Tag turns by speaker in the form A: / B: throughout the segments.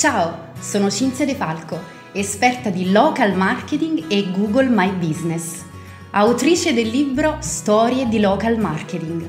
A: Ciao, sono Cinzia De Falco, esperta di local marketing e Google My Business, autrice del libro Storie di local marketing.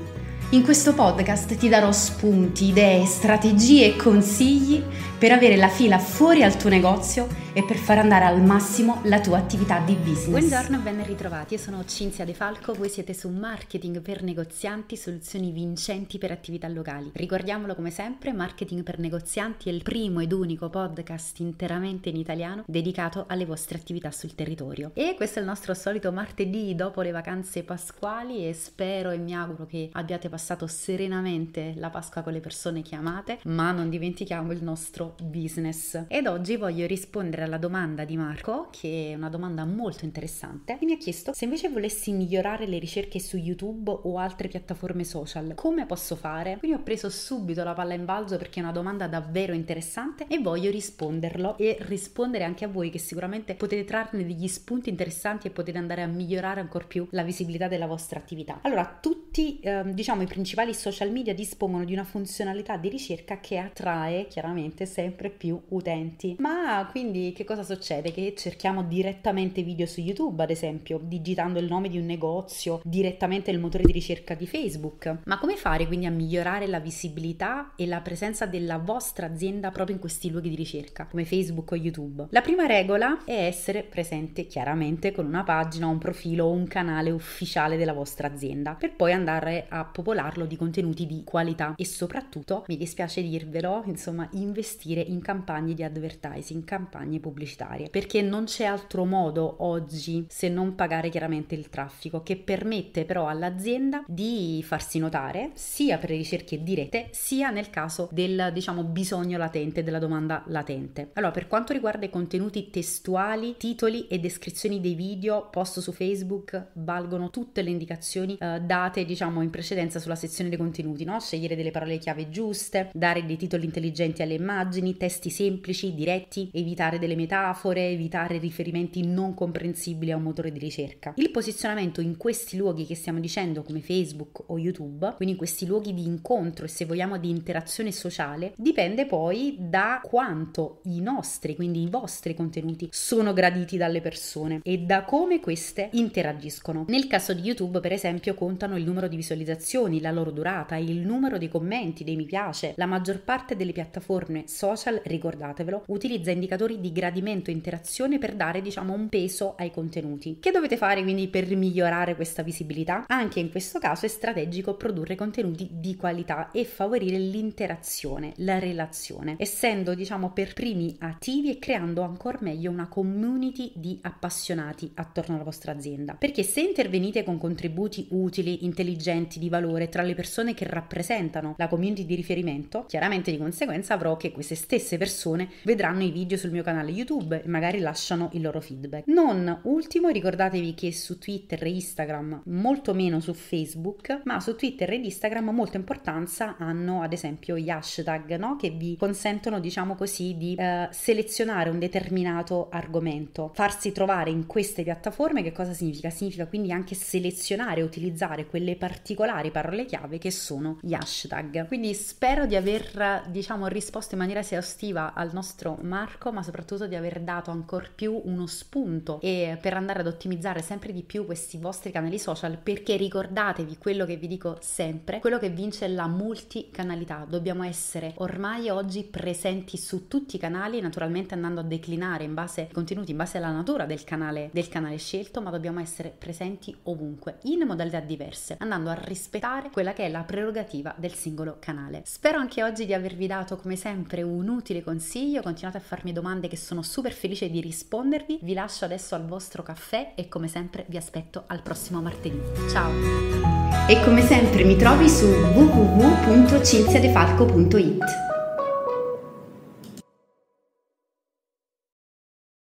A: In questo podcast ti darò spunti, idee, strategie e consigli per avere la fila fuori al tuo negozio e per far andare al massimo la tua attività di business. Buongiorno e ben ritrovati, io sono Cinzia De Falco, voi siete su Marketing per negozianti, soluzioni vincenti per attività locali. Ricordiamolo come sempre, Marketing per negozianti è il primo ed unico podcast interamente in italiano dedicato alle vostre attività sul territorio. E questo è il nostro solito martedì dopo le vacanze pasquali e spero e mi auguro che abbiate passato serenamente la Pasqua con le persone che amate, ma non dimentichiamo il nostro business. Ed oggi voglio rispondere alla domanda di Marco, che è una domanda molto interessante, che mi ha chiesto se invece volessi migliorare le ricerche su YouTube o altre piattaforme social, come posso fare? Quindi ho preso subito la palla in balzo perché è una domanda davvero interessante e voglio risponderlo e rispondere anche a voi che sicuramente potete trarne degli spunti interessanti e potete andare a migliorare ancora più la visibilità della vostra attività. Allora, tutti tutti eh, diciamo, i principali social media dispongono di una funzionalità di ricerca che attrae chiaramente sempre più utenti. Ma quindi che cosa succede? Che cerchiamo direttamente video su YouTube, ad esempio, digitando il nome di un negozio, direttamente nel motore di ricerca di Facebook. Ma come fare quindi a migliorare la visibilità e la presenza della vostra azienda proprio in questi luoghi di ricerca, come Facebook o YouTube? La prima regola è essere presente chiaramente con una pagina, un profilo o un canale ufficiale della vostra azienda, per poi andare andare a popolarlo di contenuti di qualità e soprattutto, mi dispiace dirvelo, insomma, investire in campagne di advertising, campagne pubblicitarie, perché non c'è altro modo oggi se non pagare chiaramente il traffico che permette però all'azienda di farsi notare sia per le ricerche di rete sia nel caso del diciamo bisogno latente della domanda latente. Allora, per quanto riguarda i contenuti testuali, titoli e descrizioni dei video post su Facebook valgono tutte le indicazioni eh, date diciamo in precedenza sulla sezione dei contenuti, no? scegliere delle parole chiave giuste, dare dei titoli intelligenti alle immagini, testi semplici, diretti, evitare delle metafore, evitare riferimenti non comprensibili a un motore di ricerca. Il posizionamento in questi luoghi che stiamo dicendo come Facebook o YouTube, quindi in questi luoghi di incontro e se vogliamo di interazione sociale, dipende poi da quanto i nostri, quindi i vostri contenuti sono graditi dalle persone e da come queste interagiscono. Nel caso di YouTube, per esempio, contano il numero numero di visualizzazioni, la loro durata, il numero di commenti, dei mi piace. La maggior parte delle piattaforme social, ricordatevelo, utilizza indicatori di gradimento e interazione per dare, diciamo, un peso ai contenuti. Che dovete fare quindi per migliorare questa visibilità? Anche in questo caso è strategico produrre contenuti di qualità e favorire l'interazione, la relazione, essendo, diciamo, per primi attivi e creando ancora meglio una community di appassionati attorno alla vostra azienda. Perché se intervenite con contributi utili, intelligenti, intelligenti, di valore, tra le persone che rappresentano la community di riferimento, chiaramente di conseguenza avrò che queste stesse persone vedranno i video sul mio canale YouTube e magari lasciano il loro feedback. Non ultimo, ricordatevi che su Twitter e Instagram, molto meno su Facebook, ma su Twitter e Instagram molta importanza hanno ad esempio gli hashtag no? che vi consentono, diciamo così, di eh, selezionare un determinato argomento, farsi trovare in queste piattaforme, che cosa significa? Significa quindi anche selezionare utilizzare quelle particolari parole chiave che sono gli hashtag. Quindi spero di aver diciamo risposto in maniera esaustiva al nostro Marco, ma soprattutto di aver dato ancora più uno spunto e per andare ad ottimizzare sempre di più questi vostri canali social perché ricordatevi quello che vi dico sempre, quello che vince è la multicanalità. Dobbiamo essere ormai oggi presenti su tutti i canali, naturalmente andando a declinare in base ai contenuti, in base alla natura del canale del canale scelto, ma dobbiamo essere presenti ovunque in modalità diverse. Andando andando a rispettare quella che è la prerogativa del singolo canale. Spero anche oggi di avervi dato come sempre un utile consiglio, continuate a farmi domande che sono super felice di rispondervi, vi lascio adesso al vostro caffè e come sempre vi aspetto al prossimo martedì. Ciao! E come sempre mi trovi su www.cinziadefalco.it